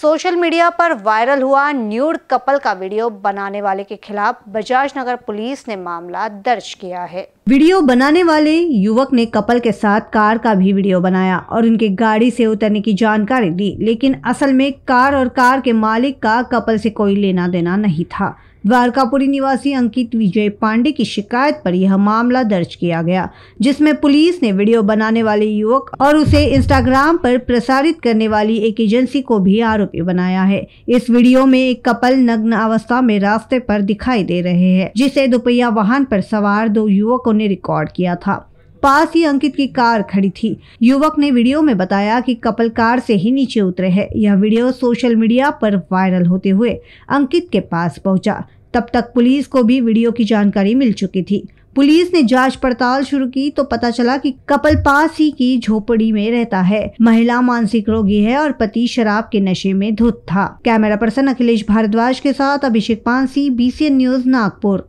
social media पर viral हुआ nude couple का वीडियो बनाने वाले के खिलाफ बजाज नगर पुलिस ने मामला दर्ज किया है वीडियो बनाने वाले युवक ने कपल के साथ कार का भी वीडियो बनाया और उनके गाड़ी से उतरने की जानकारी दी लेकिन असल में कार और कार के मालिक का कपल से कोई लेना देना नहीं था द्वारकापुरी निवासी अंकित विजय पांडे की शिकायत पर यह मामला दर्ज किया गया जिसमें पुलिस ने वीडियो बनाने वाले युवक और उसे इंस्टाग्राम पर प्रसारित करने वाली एक एजेंसी को भी आरोपी बनाया है इस वीडियो में एक कपल नग्न अवस्था में रास्ते पर दिखाई दे रहे हैं जिसे दोपहिया वाहन पर सवार दो युवकों ने रिकॉर्ड किया था पास ही अंकित की कार खड़ी थी युवक ने वीडियो में बताया कि कपल कार से ही नीचे उतरे हैं यह वीडियो सोशल मीडिया पर वायरल होते हुए अंकित के पास पहुंचा तब तक पुलिस को भी वीडियो की जानकारी मिल चुकी थी पुलिस ने जांच पड़ताल शुरू की तो पता चला कि कपल पास ही की झोपड़ी में रहता है महिला मानसिक रोगी है और पति शराब के नशे में धुत था कैमरा पर्सन अखिलेश भारद्वाज के साथ अभिषेक पांसी बीसीएन न्यूज नागपुर